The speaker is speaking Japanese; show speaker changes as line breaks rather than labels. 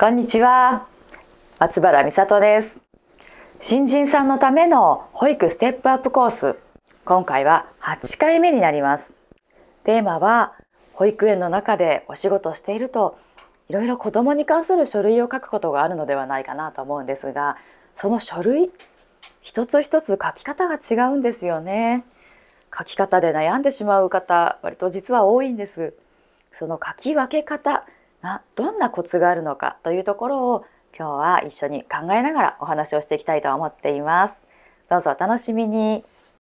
こんにちは松原美里です新人さんのための保育ステップアップコース今回は8回目になりますテーマは保育園の中でお仕事しているといろいろ子供に関する書類を書くことがあるのではないかなと思うんですがその書類一つ一つ書き方が違うんですよね書き方で悩んでしまう方割と実は多いんですその書き分け方などんなコツがあるのかというところを今日は一緒に考えながらお話をしていきたいと思っています。どうぞお楽しみに。